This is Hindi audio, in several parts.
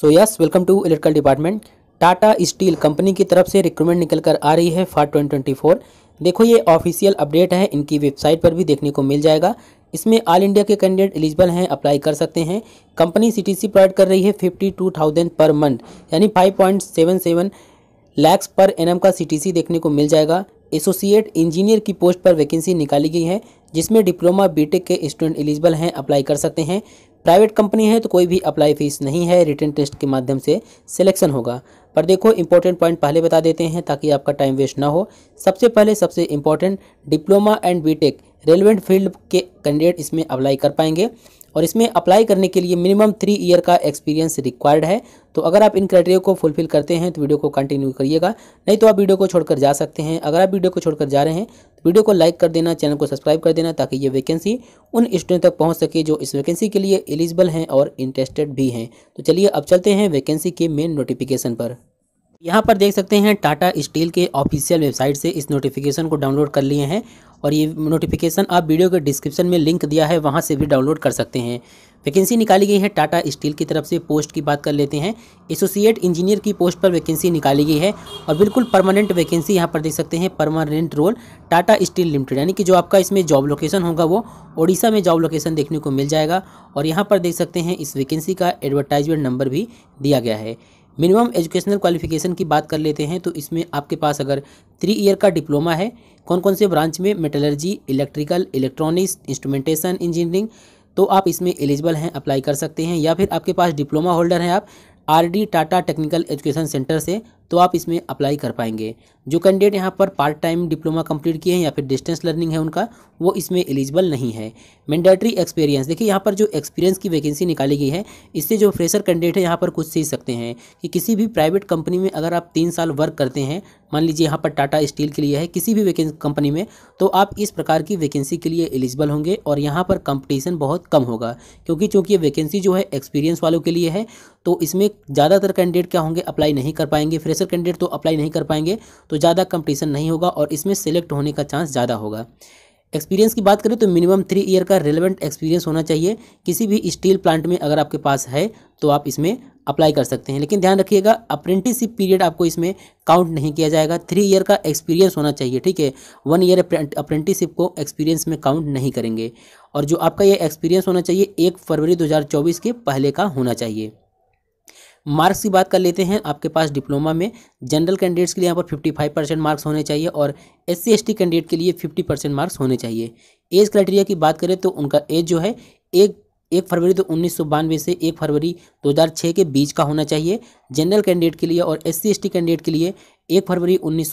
so yes welcome to electrical department Tata Steel company की तरफ से रिक्रूटमेंट निकल कर आ रही है फॉर 2024 देखो ये ऑफिशियल अपडेट है इनकी वेबसाइट पर भी देखने को मिल जाएगा इसमें ऑल इंडिया के कैंडिडेट एलिजिबल हैं अप्लाई कर सकते हैं कंपनी सीटीसी प्रोवाइड कर रही है fifty two thousand per month यानी five point seven seven lakhs per annum का सीटीसी देखने को मिल जाएगा एसोसिएट इंजीनियर की पोस्ट पर वैकेंसी निकाली गई है जिसमें डिप्लोमा बीटेक के स्टूडेंट एलिजिबल हैं अप्लाई कर सकते हैं प्राइवेट कंपनी है तो कोई भी अप्लाई फीस नहीं है रिटर्न टेस्ट के माध्यम से सिलेक्शन होगा पर देखो इंपॉर्टेंट पॉइंट पहले बता देते हैं ताकि आपका टाइम वेस्ट ना हो सबसे पहले सबसे important diploma and BTech relevant field के कैंडिडेट इसमें अप्लाई कर पाएंगे और इसमें अप्लाई करने के लिए मिनिमम थ्री ईयर का एक्सपीरियंस रिक्वायर्ड है तो अगर आप इन क्राइटेरिया को फुलफिल करते हैं तो वीडियो को कंटिन्यू करिएगा नहीं तो आप वीडियो को छोड़कर जा सकते हैं अगर आप वीडियो को छोड़कर जा रहे हैं वीडियो को लाइक कर देना चैनल को सब्सक्राइब कर देना ताकि ये वैकेंसी उन स्टूडेंट तक पहुंच सके जो इस वैकेंसी के लिए एलिजिबल हैं और इंटरेस्टेड भी हैं तो चलिए अब चलते हैं वैकेंसी के मेन नोटिफिकेशन पर यहाँ पर देख सकते हैं टाटा स्टील के ऑफिशियल वेबसाइट से इस नोटिफिकेशन को डाउनलोड कर लिए हैं और ये नोटिफिकेशन आप वीडियो के डिस्क्रिप्शन में लिंक दिया है वहाँ से भी डाउनलोड कर सकते हैं वैकेंसी निकाली गई है टाटा स्टील की तरफ से पोस्ट की बात कर लेते हैं एसोसिएट इंजीनियर की पोस्ट पर वैकेंसी निकाली गई है और बिल्कुल परमानेंट वैकेंसी यहाँ पर देख सकते हैं permanent role Tata Steel Limited यानी कि जो आपका इसमें जॉब लोकेशन होगा वो ओडिशा में जॉब लोकेशन देखने को मिल जाएगा और यहाँ पर देख सकते हैं इस वैकेंसी का एडवर्टाइजमेंट नंबर भी दिया गया है मिनिमम एजुकेशनल क्वालिफिकेशन की बात कर लेते हैं तो इसमें आपके पास अगर थ्री ईयर का डिप्लोमा है कौन कौन से ब्रांच में metallurgy electrical electronics instrumentation engineering तो आप इसमें एलिजिबल हैं अप्लाई कर सकते हैं या फिर आपके पास डिप्लोमा होल्डर हैं आप R D Tata Technical Education Centre से तो आप इसमें अप्लाई कर पाएंगे जो कैंडिडेट यहाँ पर पार्ट टाइम डिप्लोमा कंप्लीट किए हैं या फिर डिस्टेंस लर्निंग है उनका वो इसमें एलिजिबल नहीं है मैंडेटरी एक्सपीरियंस देखिए यहाँ पर जो एक्सपीरियंस की वैकेंसी निकाली गई है इससे जो फ्रेशर कैंडिडेट है यहाँ पर कुछ सीख सकते हैं कि किसी भी प्राइवेट कंपनी में अगर आप तीन साल वर्क करते हैं मान लीजिए यहाँ पर टाटा स्टील के लिए है किसी भी कंपनी में तो आप इस प्रकार की वैकेंसी के लिए एलिजिबल होंगे और यहाँ पर कंपटीशन बहुत कम होगा क्योंकि चूँकि वैकेंसी जो है एक्सपीरियंस वालों के लिए है तो इसमें ज़्यादातर कैंडिडेट क्या होंगे अप्लाई नहीं कर पाएंगे फ्रेश फ्रेशर कैंडिडेट तो अप्लाई नहीं कर पाएंगे तो ज़्यादा कंपटीशन नहीं होगा और इसमें सेलेक्ट होने का चांस ज़्यादा होगा एक्सपीरियंस की बात करें तो मिनिमम थ्री ईयर का रिलेवेंट एक्सपीरियंस होना चाहिए किसी भी स्टील प्लांट में अगर आपके पास है तो आप इसमें अप्लाई कर सकते हैं लेकिन ध्यान रखिएगा अप्रेंटिसशिप पीरियड आपको इसमें काउंट नहीं किया जाएगा थ्री ईयर का एक्सपीरियंस होना चाहिए ठीक है वन ईयर अप्रेंटिसशिप को एक्सपीरियंस में काउंट नहीं करेंगे और जो आपका यह एक्सपीरियंस होना चाहिए एक फरवरी 2024 के पहले का होना चाहिए मार्क्स की बात कर लेते हैं आपके पास डिप्लोमा में जनरल कैंडिडेट्स के लिए यहाँ पर फिफ्टी फाइव परसेंट मार्क्स होने चाहिए और S C S T candidate के लिए फिफ्टी परसेंट मार्क्स होने चाहिए एज क्राइटेरिया की बात करें तो उनका एज जो है एक एक फरवरी तो उन्नीस से एक फरवरी 2006 के बीच का होना चाहिए जनरल कैंडिडेट के लिए और एस सी कैंडिडेट के लिए एक फरवरी उन्नीस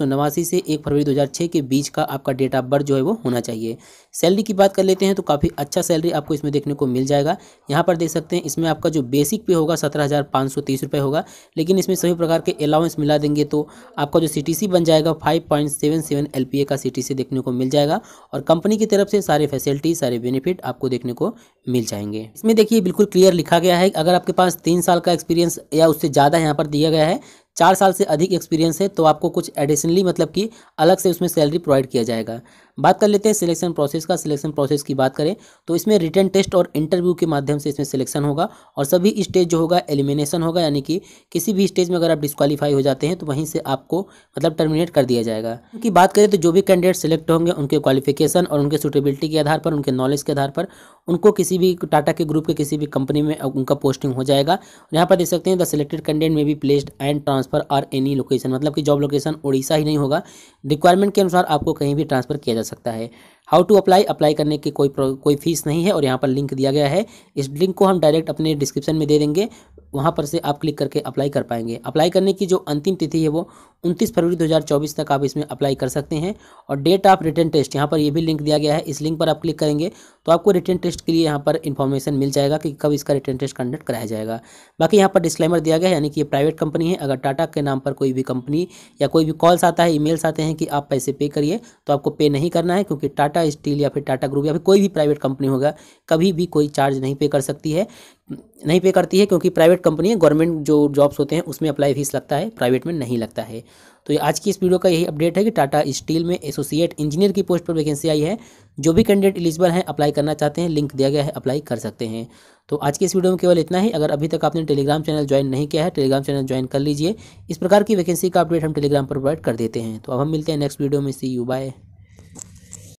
से एक फरवरी 2006 के बीच का आपका डेट ऑफ बर्थ जो है वो होना चाहिए सैलरी की बात कर लेते हैं तो काफ़ी अच्छा सैलरी आपको इसमें देखने को मिल जाएगा यहाँ पर देख सकते हैं इसमें आपका जो बेसिक पे होगा सत्रह हज़ार होगा लेकिन इसमें सभी प्रकार के अलाउंस मिला देंगे तो आपका जो सी बन जाएगा फाइव पॉइंट का सी देखने को मिल जाएगा और कंपनी की तरफ से सारे फैसिलिटी सारे बेनिफिट आपको देखने को मिल जाएंगे इसमें देखिए बिल्कुल क्लियर लिखा गया है अगर आपके पास तीन साल का एक्सपीरियंस या उससे ज़्यादा यहाँ पर दिया गया है चार साल से अधिक एक्सपीरियंस है तो आपको कुछ एडिशनली मतलब कि अलग से उसमें सैलरी प्रोवाइड किया जाएगा बात कर लेते हैं सिलेक्शन प्रोसेस का सिलेक्शन प्रोसेस की बात करें तो इसमें रिटर्न टेस्ट और इंटरव्यू के माध्यम से इसमें सिलेक्शन होगा और सभी स्टेज जो होगा एलिमिनेशन होगा यानी कि किसी भी स्टेज में अगर आप डिस्कालीफाई हो जाते हैं तो वहीं से आपको मतलब टर्मिनेट कर दिया जाएगा की बात करें तो जो भी कैंडिडेट सेलेक्ट होंगे उनके क्वालिफिकेशन और उनके सुटेबिलिटी के आधार पर उनके नॉलेज के आधार पर उनको किसी भी टाटा के ग्रुप के किसी भी कंपनी में उनका पोस्टिंग हो जाएगा यहाँ पर देख सकते हैं the selected candidate may be placed and transfer are any location मतलब कि जॉब लोकेशन उड़ीसा ही नहीं होगा रिक्वायरमेंट के अनुसार आपको कहीं भी ट्रांसफर किया जा सकता सकता है हाउ टू अप्लाई अप्लाई करने की कोई कोई फीस नहीं है और यहाँ पर लिंक दिया गया है इस लिंक को हम डायरेक्ट अपने डिस्क्रिप्शन में दे देंगे वहाँ पर से आप क्लिक करके अप्लाई कर पाएंगे अप्लाई करने की जो अंतिम तिथि है वो 29 फरवरी 2024 तक आप इसमें अप्लाई कर सकते हैं और डेट ऑफ रिटर्न टेस्ट यहाँ पर ये भी लिंक दिया गया है इस लिंक पर आप क्लिक करेंगे तो आपको रिटर्न टेस्ट के लिए यहाँ पर इन्फॉर्मेशन मिल जाएगा कि कब इसका रिटर्न टेस्ट कंडक्ट कराया जाएगा बाकी यहाँ पर डिस्क्लेमर दिया गया है यानी कि ये प्राइवेट कंपनी है अगर टाटा के नाम पर कोई भी कंपनी या कोई भी कॉल्स आता है ई आते हैं कि आप पैसे पे करिए तो आपको पे नहीं करना है क्योंकि टाटा टाटा स्टील या फिर टाटा ग्रुप या फिर कोई भी प्राइवेट कंपनी होगा कभी भी कोई चार्ज नहीं पे कर सकती है नहीं पे करती है क्योंकि प्राइवेट कंपनी गवर्नमेंट जो जॉब्स होते हैं उसमें अप्लाई फीस लगता है प्राइवेट में नहीं लगता है तो आज की इस वीडियो का यही अपडेट है कि टाटा स्टील में एसोसिएट इंजीनियर की पोस्ट पर वैकेंसी आई है जो भी कैंडिडेट एलिजिबल हैं अप्लाई करना चाहते हैं लिंक दिया गया है अप्लाई कर सकते हैं तो आज की इस वीडियो में केवल इतना ही अगर अभी तक आपने टेलीग्राम चैनल ज्वाइन नहीं किया है टेलीग्राम चैनल ज्वाइन कर लीजिए इस प्रकार की वैकेंसी का अपडेट हम टेलीग्राम पर प्रोवाइड कर देते हैं तो अब हम मिलते हैं नेक्स्ट वीडियो में सी यू बाय